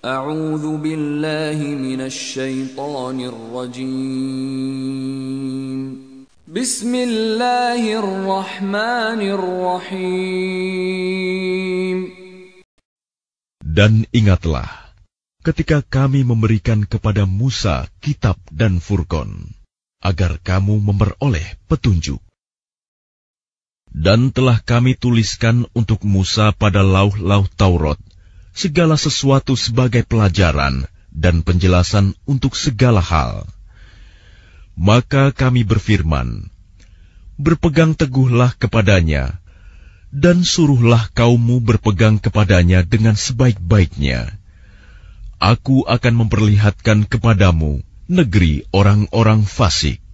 أعوذ بالله من الشيطان الرجيم بسم الله الرحمن الرحيم Dan ingatlah ketika kami memberikan kepada Musa kitab dan furqon agar kamu memperoleh petunjuk dan telah kami tuliskan untuk Musa pada lauh-lauh Taurat segala sesuatu sebagai pelajaran dan penjelasan untuk segala hal. Maka kami berfirman, Berpegang teguhlah kepadanya, dan suruhlah kaummu berpegang kepadanya dengan sebaik-baiknya. Aku akan memperlihatkan kepadamu negeri orang-orang fasik.